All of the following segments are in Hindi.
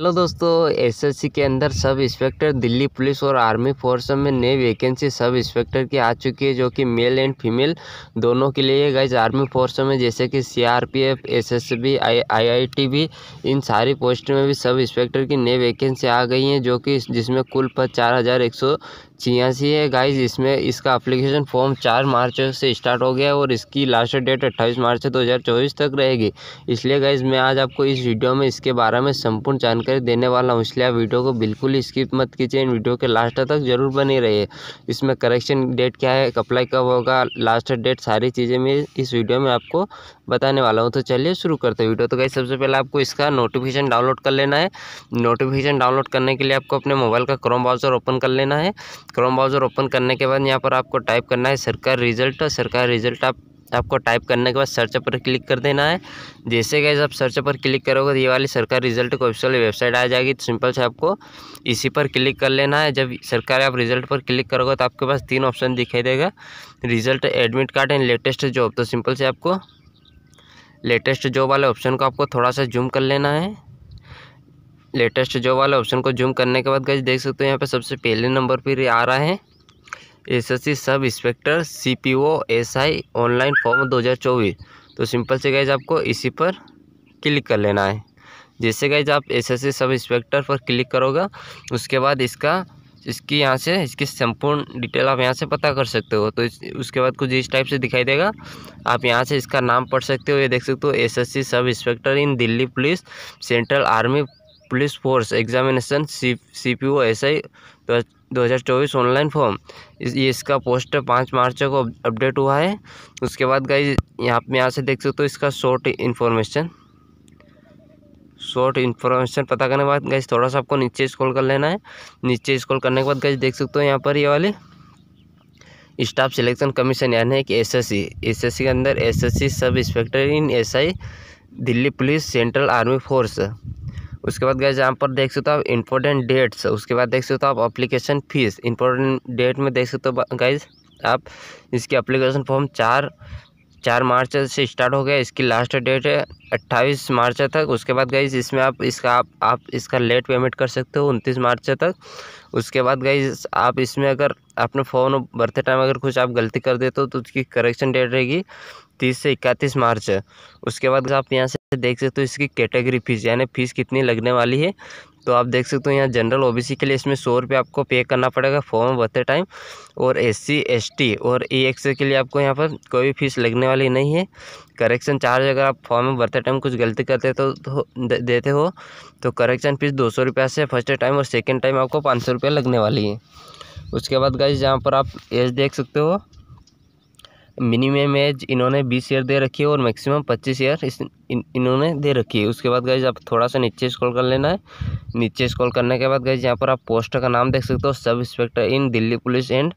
हेलो दोस्तों एसएससी के अंदर सब इंस्पेक्टर दिल्ली पुलिस और आर्मी फोर्स में नई वैकेंसी सब इंस्पेक्टर की आ चुकी है जो कि मेल एंड फीमेल दोनों के लिए गाइज आर्मी फोर्स में जैसे कि सीआरपीएफ एसएसबी भी इन सारी पोस्ट में भी सब इंस्पेक्टर की नई वैकेंसी आ गई हैं जो कि जिसमें कुल पद चार हज़ार एक सौ छियासी है गाइज इसमें इसका अप्लीकेशन फॉर्म चार मार्च से स्टार्ट हो गया है और इसकी लास्ट डेट अट्ठाईस मार्च दो हज़ार चौबीस तक रहेगी इसलिए गाइज मैं आज आपको इस वीडियो में इसके बारे में संपूर्ण जानकारी देने वाला हूँ इसलिए आप वीडियो को बिल्कुल स्किप मत कीजिए इन वीडियो के लास्ट तक जरूर बनी रहिए इसमें करेक्शन डेट क्या है अप्लाई कब होगा लास्ट डेट सारी चीज़ें मैं इस वीडियो में आपको बताने वाला हूँ तो चलिए शुरू करते हैं वीडियो तो गाइज सबसे पहले आपको इसका नोटिफिकेशन डाउनलोड कर लेना है नोटिफिकेशन डाउनलोड करने के लिए आपको अपने मोबाइल का क्रोम ब्राउज़र ओपन कर लेना है क्रोम ब्राउज़र ओपन करने के बाद यहाँ पर आपको टाइप करना है सरकार रिजल्ट सरकार रिजल्ट आप आपको टाइप करने के बाद सर्च पर क्लिक कर देना है जैसे कि आप सर्च पर क्लिक करोगे तो ये वाली सरकार रिजल्ट को ऑफिशियल वेबसाइट आ जाएगी तो सिंपल से आपको इसी पर क्लिक कर लेना है जब सरकार आप रिजल्ट पर क्लिक करोगे तो आपके पास तीन ऑप्शन दिखाई देगा result admit card and latest job तो सिंपल से आपको लेटेस्ट जॉब वाले ऑप्शन को आपको थोड़ा सा जूम कर लेना है लेटेस्ट जॉब वाला ऑप्शन को जूम करने के बाद गज देख सकते हो यहाँ पे सबसे पहले नंबर पर आ रहा है SSC sub inspector CPO SI online form 2024 तो सिंपल से गैज आपको इसी पर क्लिक कर लेना है जैसे गैज आप एसएससी सब इंस्पेक्टर पर क्लिक करोगे उसके बाद इसका इसकी यहाँ से इसकी संपूर्ण डिटेल आप यहाँ से पता कर सकते हो तो इस, उसके बाद कुछ इस टाइप से दिखाई देगा आप यहाँ से इसका नाम पढ़ सकते हो ये देख सकते हो SSC sub inspector in Delhi police central army police force examination C C P O S I दो हज़ार चौबीस ऑनलाइन फॉर्म ये इसका पोस्टर पाँच मार्च को अपडेट हुआ है उसके बाद गाइज यहाँ पे यहाँ से देख सकते हो तो इसका शॉर्ट इन्फॉर्मेशन शॉर्ट इन्फॉर्मेशन पता करने के बाद गई थोड़ा सा आपको नीचे स्क्रॉल कर लेना है नीचे स्क्रॉल करने के बाद गई देख सकते हो यहाँ पर ये वाले स्टाफ सिलेक्शन कमीशन यानी कि एस एस के अंदर S sub inspector in S Delhi police central army force उसके बाद गए यहाँ पर देख सकते हो आप इम्पोर्टेंट डेट्स उसके बाद देख सकते हो आप अप्लीकेशन फ़ीस इम्पोर्टेंट डेट में देख सकते हो गाइज आप इसकी अप्लीकेशन फॉर्म चार चार मार्च से स्टार्ट हो गया इसकी लास्ट डेट है अट्ठाईस मार्च तक उसके बाद गई इसमें आप इसका आप आप इसका लेट पेमेंट कर सकते हो उनतीस मार्च तक उसके बाद गई आप इसमें अगर आपने फ़ोन भरते टाइम अगर कुछ आप गलती कर देते हो तो उसकी करेक्शन डेट रहेगी तीस से इकतीस मार्च उसके बाद आप यहाँ से देख सकते हो इसकी कैटेगरी फ़ीस यानी फ़ीस कितनी लगने वाली है तो आप देख सकते हो यहाँ जनरल ओबीसी के लिए इसमें सौ रुपये आपको पे करना पड़ेगा फॉर्म भरते टाइम और एससी एसटी और ई e एक्स के लिए आपको यहाँ पर कोई भी फीस लगने वाली नहीं है करेक्शन चार्ज अगर आप फॉर्म भरते टाइम कुछ गलती करते तो, तो दे, देते हो तो करेक्शन फीस दो सौ से फर्स्ट टाइम और सेकेंड टाइम आपको पाँच सौ रुपये लगने वाली है उसके बाद गाइज यहाँ पर आप एज देख सकते हो मिनिमम एज इन्होंने बीस ईयर दे रखी है और मैक्सिमम पच्चीस ईयर इस इन, इन्होंने दे रखी है उसके बाद गाइज आप थोड़ा सा नीचे स्कॉल कर लेना है नीचे स्क्रॉल करने के बाद गई यहाँ पर आप पोस्ट का नाम देख सकते हो sub inspector in Delhi police and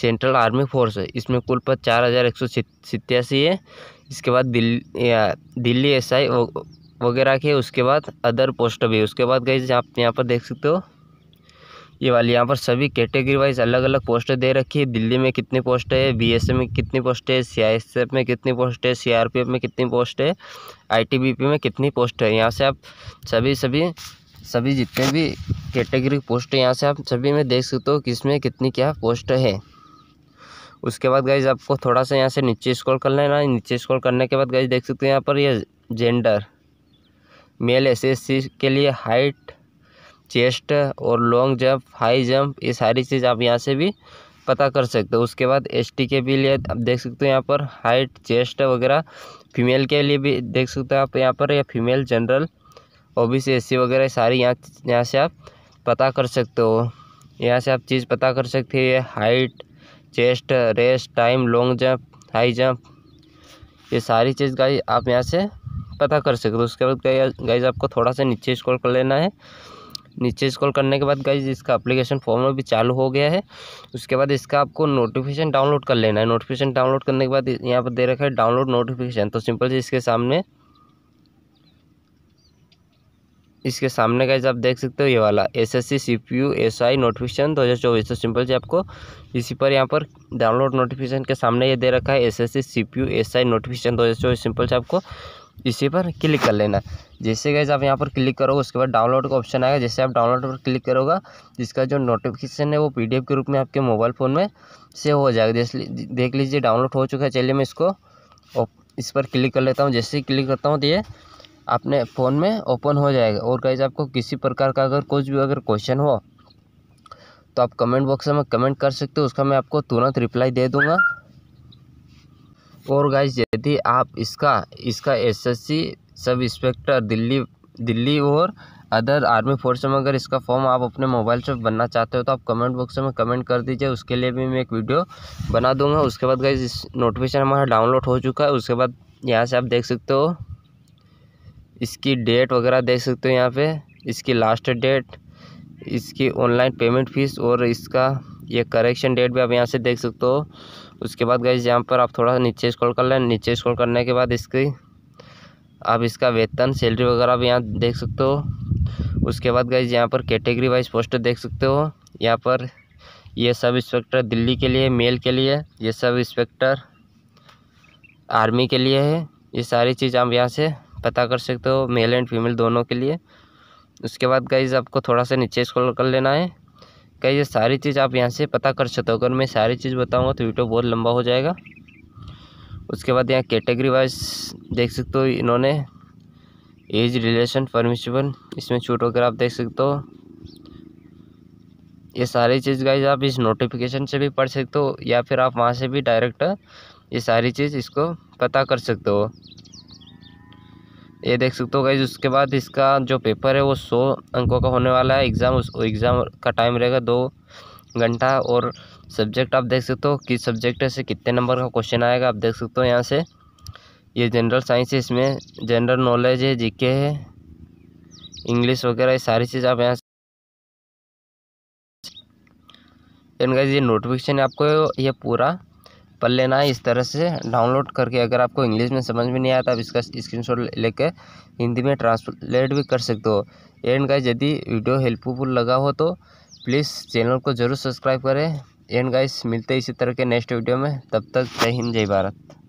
central army force है इसमें कुल पद चार हज़ार एक सौ सितयासी है इसके बाद दिल्ली दिल्ली एस आई वगैरह के उसके बाद अदर पोस्ट भी उसके बाद गई आप यहाँ पर देख सकते हो ये वाली यहाँ पर सभी कैटेगरी वाइज अलग अलग पोस्ट दे रखी है दिल्ली में कितनी पोस्ट है बी में कितनी पोस्ट है एफ में कितनी पोस्ट है सी में कितनी पोस्ट है आई में कितनी पोस्ट है यहाँ से आप सभी सभी सभी जितने भी कैटेगरी पोस्ट यहाँ से आप सभी में देख सकते हो किस में कितनी क्या पोस्ट है उसके बाद गाइज आपको थोड़ा सा यहाँ से नीचे स्क्रॉल कर लेना नीचे स्क्रॉल करने के बाद गाइज देख सकते हो यहाँ पर ये जेंडर मेल एसएससी के लिए हाइट चेस्ट और लॉन्ग जंप हाई जंप ये सारी चीज़ आप यहाँ से भी पता कर सकते हो उसके बाद एसटी के भी लिए आप देख सकते हो यहाँ पर हाइट चेस्ट वगैरह फीमेल के लिए भी देख सकते हो आप यहाँ पर या female general O B C S C वगैरह सारी यहाँ यहाँ से आप पता कर सकते हो यहाँ से आप चीज़ पता कर सकते हैं height chest race time long jump high jump ये सारी चीज़ गाइज आप यहाँ से पता कर सकते हो उसके बाद गाइज आपको थोड़ा सा नीचे स्क्रॉल कर लेना है नीचे स्क्रॉल करने के बाद गाइज इसका एप्लीकेशन फॉर्म भी चालू हो गया है उसके बाद इसका आपको नोटिफिकेशन डाउनलोड कर लेना है नोटिफिकेशन डाउनलोड करने के बाद यहाँ पर दे रखा है डाउनलोड नोटिफिकेशन तो सिंपल से इसके सामने इसके सामने का आप देख सकते हो ये वाला S S C C P U S I notification दो हज़ार चौबीस तो सिंपल से आपको इसी पर यहाँ पर डाउनलोड नोटिफिकेशन के सामने ये दे रखा है S S C C P U S I notification दो हज़ार चौबीस सिंपल से आपको इसी पर क्लिक कर लेना जैसे गए आप यहाँ पर क्लिक करोगे उसके बाद डाउनलोड का ऑप्शन आएगा जैसे आप डाउनलोड पर क्लिक करोगा इसका जो नोटिफिकेशन है वो एफ के रूप में आपके मोबाइल फ़ोन में सेव हो जाएगा देख लीजिए डाउनलोड हो चुका है चलिए मैं इसको इस पर क्लिक कर लेता हूँ जैसे ही क्लिक करता हूँ तो ये अपने फ़ोन में ओपन हो जाएगा और गाइज आपको किसी प्रकार का अगर कुछ भी अगर क्वेश्चन हो तो आप कमेंट बॉक्स में कमेंट कर सकते हो उसका मैं आपको तुरंत रिप्लाई दे दूँगा और गाइज यदि आप इसका इसका SSC sub inspector Delhi Delhi और अदर आर्मी फोर्स में अगर इसका फॉर्म आप अपने मोबाइल से बनना चाहते हो तो आप कमेंट बॉक्स में कमेंट कर दीजिए उसके लिए भी मैं एक वीडियो बना दूंगा उसके बाद गाइज इस नोटिफिकेशन हमारा डाउनलोड हो चुका है उसके बाद यहाँ से आप देख सकते हो इसकी डेट वगैरह देख सकते हो यहाँ पे इसकी लास्ट डेट इसकी ऑनलाइन पेमेंट फ़ीस और इसका ये करेक्शन डेट भी आप यहाँ से देख सकते हो उसके बाद गई यहाँ पर आप थोड़ा सा नीचे स्क्रॉल कर लें नीचे स्क्रॉल करने के बाद इसकी आप इसका वेतन सैलरी वगैरह भी यहाँ देख सकते हो उसके बाद गई यहाँ पर कैटेगरी वाइज पोस्टर देख सकते हो यहाँ पर ये सब इंस्पेक्टर दिल्ली के लिए मेल के लिए ये सब इंस्पेक्टर आर्मी के लिए है ये सारी चीज़ आप यहाँ से पता कर सकते हो मेल एंड फीमेल दोनों के लिए उसके बाद गाइज आपको थोड़ा सा नीचे स्क्रॉल कर लेना है कहीं ये सारी चीज़ आप यहाँ से पता कर सकते हो अगर मैं सारी चीज़ बताऊँगा तो वीडियो बहुत लंबा हो जाएगा उसके बाद यहाँ कैटेगरी वाइज देख सकते हो इन्होंने एज रिलेशन परमिशबल इसमें छूट वगैरह आप देख सकते हो ये सारी चीज़ गाइज आप इस नोटिफिकेशन से भी पढ़ सकते हो या फिर आप वहाँ से भी डायरेक्ट ये सारी चीज़ इसको पता कर सकते हो ये देख सकते हो गई उसके बाद इसका जो पेपर है वो सौ अंकों का होने वाला है एग्ज़ाम उस एग्ज़ाम का टाइम रहेगा दो घंटा और सब्जेक्ट आप देख सकते हो किस सब्जेक्ट से कितने नंबर का क्वेश्चन आएगा आप देख सकते हो यहाँ से ये जनरल साइंस है इसमें जनरल नॉलेज है जीके है इंग्लिश वगैरह ये सारी चीज़ आप यहाँ से एंड गाइज ये नोटिफिकेशन आपको ये पूरा पढ़ लेना है इस तरह से डाउनलोड करके अगर आपको इंग्लिश में समझ में नहीं आया तो आप इसका स्क्रीनशॉट लेकर हिंदी में ट्रांसलेट भी कर सकते हो एंड गाइज यदि वीडियो हेल्पफुल लगा हो तो प्लीज़ चैनल को ज़रूर सब्सक्राइब करें एंड गाइस मिलते हैं इसी तरह के नेक्स्ट वीडियो में तब तक जय हिंद जय भारत